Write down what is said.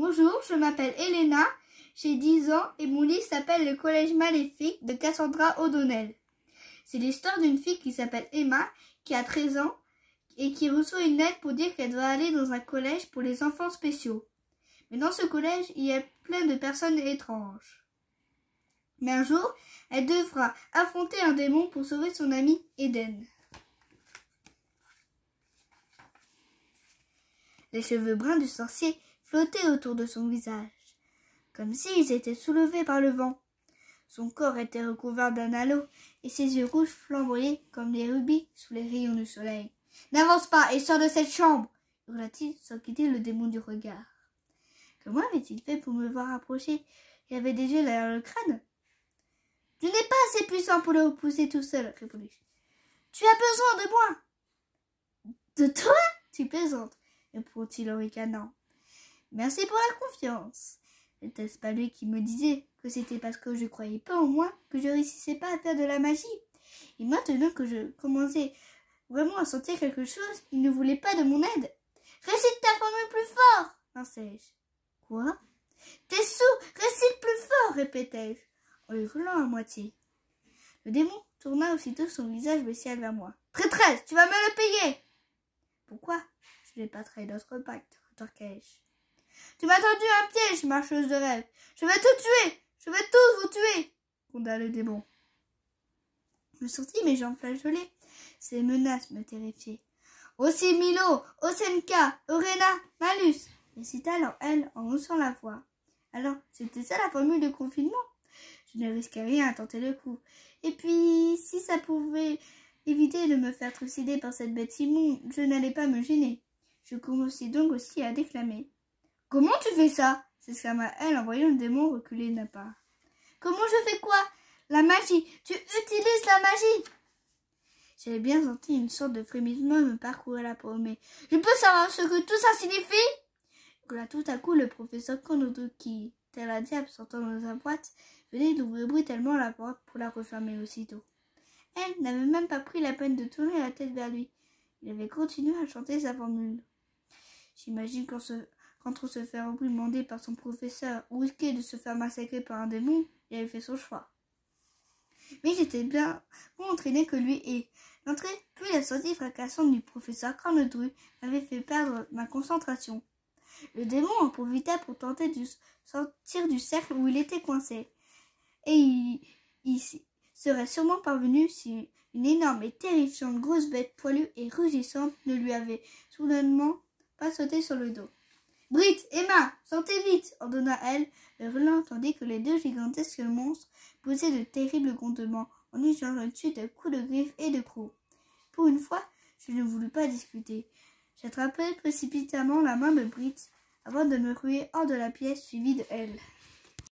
Bonjour, je m'appelle Elena, j'ai 10 ans et mon livre s'appelle Le Collège Maléfique de Cassandra O'Donnell. C'est l'histoire d'une fille qui s'appelle Emma, qui a 13 ans et qui reçoit une lettre pour dire qu'elle doit aller dans un collège pour les enfants spéciaux. Mais dans ce collège, il y a plein de personnes étranges. Mais un jour, elle devra affronter un démon pour sauver son amie Eden. Les cheveux bruns du sorcier Flottait autour de son visage, comme s'ils étaient soulevés par le vent. Son corps était recouvert d'un halo, et ses yeux rouges flamboyaient comme des rubis sous les rayons du soleil. N'avance pas et sors de cette chambre hurla-t-il sans quitter le démon du regard. Comment avait-il fait pour me voir approcher Il avait des yeux derrière le crâne. Tu n'es pas assez puissant pour le repousser tout seul, répondis Tu as besoin de moi. De toi Tu plaisantes, répondit-il ricanant. Merci pour la confiance. N'était-ce pas lui qui me disait que c'était parce que je croyais pas en moi que je réussissais pas à faire de la magie Et maintenant que je commençais vraiment à sentir quelque chose, il ne voulait pas de mon aide. Récite ta formule plus fort lançai-je. Quoi T'es sous, Récite plus fort répétai-je en hurlant à moitié. Le démon tourna aussitôt son visage bestial vers moi. Traîtresse, tu vas me le payer Pourquoi Je n'ai pas trahi d'autre pacte, retorquai-je. Tu m'as tendu un piège, marcheuse de rêve. Je vais tout tuer. Je vais tous vous tuer. Gronda le démon. Je sortis mes jambes flageolées. Ces menaces me terrifiaient. Aussi Milo, Osenka, Orena, Malus, récita alors elle en haussant la voix. Alors, c'était ça la formule de confinement Je ne risquais rien à tenter le coup. Et puis, si ça pouvait éviter de me faire trucider par cette bête simon, je n'allais pas me gêner. Je commençais donc aussi à déclamer. Comment tu fais ça s'exclama elle en voyant le démon reculer n'a pas. Comment je fais quoi La magie Tu utilises la magie J'avais bien senti une sorte de frémissement me parcourir la peau, mais je peux savoir ce que tout ça signifie Là, tout à coup, le professeur Konodo, qui, tel un diable sortant dans sa boîte, venait d'ouvrir brutalement la porte pour la refermer aussitôt. Elle n'avait même pas pris la peine de tourner la tête vers lui. Il avait continué à chanter sa formule. J'imagine qu'en se quand on se fait reprimander par son professeur ou risquer de se faire massacrer par un démon, il avait fait son choix. Mais j'étais bien moins entraîné que lui et l'entrée puis la sortie fracassante du professeur dru m'avait fait perdre ma concentration. Le démon en profitait pour tenter de sortir du cercle où il était coincé. Et il, il serait sûrement parvenu si une énorme et terrifiante grosse bête poilue et rugissante ne lui avait soudainement pas sauté sur le dos. Brit, Emma, sortez vite ordonna elle, elle hurlant tandis que les deux gigantesques monstres poussaient de terribles grondements en échangeant dessus de coups de griffes et de crocs. Pour une fois, je ne voulus pas discuter. J'attrapai précipitamment la main de Britt avant de me ruer hors de la pièce suivie de elle.